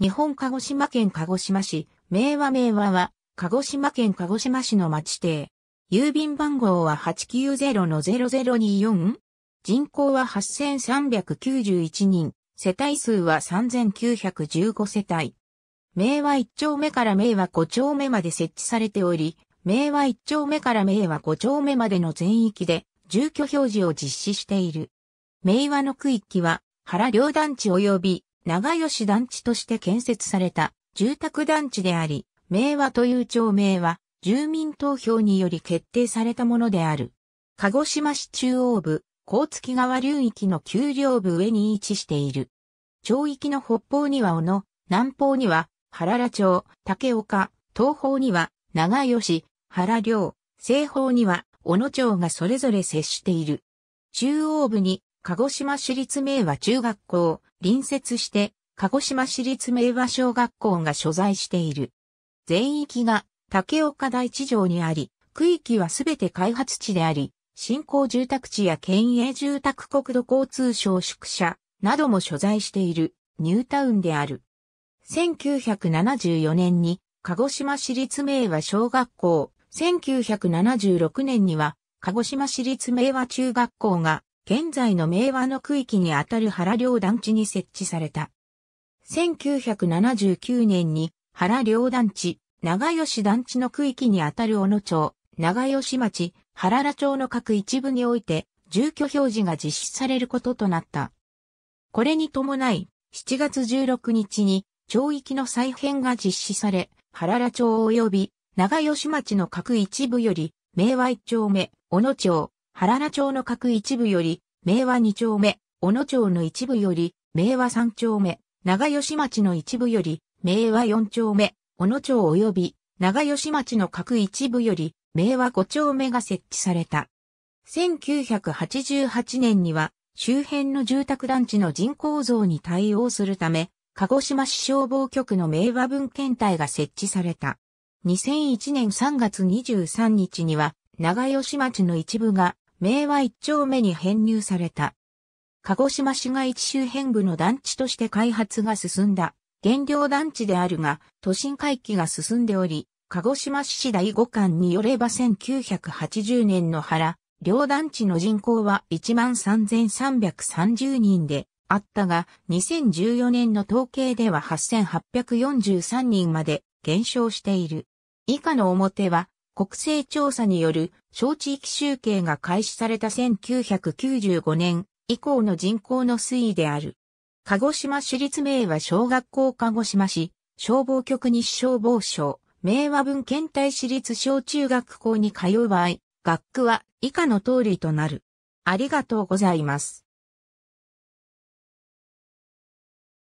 日本鹿児島県鹿児島市、名和名和は、鹿児島県鹿児島市の町邸。郵便番号は 890-0024? 人口は8391人、世帯数は3915世帯。名和1丁目から名和5丁目まで設置されており、名和1丁目から名和5丁目までの全域で住居表示を実施している。名和の区域は原両団地及び長吉団地として建設された住宅団地であり、名和という町名は住民投票により決定されたものである。鹿児島市中央部、甲月川流域の丘陵部上に位置している。町域の北方には小野、南方には原良町、竹岡、東方には長吉、原良、西方には小野町がそれぞれ接している。中央部に鹿児島市立明和中学校、隣接して、鹿児島市立明和小学校が所在している。全域が竹岡第地上にあり、区域はすべて開発地であり、新興住宅地や県営住宅国土交通省宿舎なども所在しているニュータウンである。1974年に鹿児島市立明和小学校、1976年には鹿児島市立明和中学校が現在の明和の区域にあたる原両団地に設置された。1979年に原両団地、長吉団地の区域にあたる小野町、長吉町、原良町の各一部において、住居表示が実施されることとなった。これに伴い、7月16日に、町域の再編が実施され、原良町及び長吉町の各一部より、明和一丁目、小野町、原名町の各一部より、明和二丁目、小野町の一部より、明和三丁目、長吉町の一部より、明和四丁目、小野町及び、長吉町の各一部より、明和五丁目が設置された。1988年には、周辺の住宅団地の人口増に対応するため、鹿児島市消防局の明和文献隊が設置された。2001年3月23日には、長吉町の一部が明和一丁目に編入された。鹿児島市街地周辺部の団地として開発が進んだ。原料団地であるが、都心回帰が進んでおり、鹿児島市第五管によれば1980年の原、両団地の人口は13,330人であったが、2014年の統計では8,843人まで減少している。以下の表は、国勢調査による小地域集計が開始された1995年以降の人口の推移である。鹿児島市立名和小学校鹿児島市、消防局西消防省、名和文検体市立小中学校に通う場合、学区は以下の通りとなる。ありがとうございます。